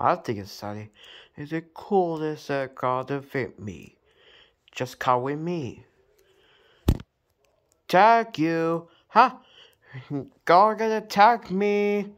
I think it's Sunny is the coolest that uh, got to fit me. Just come with me. Tag you, huh? gonna attack me.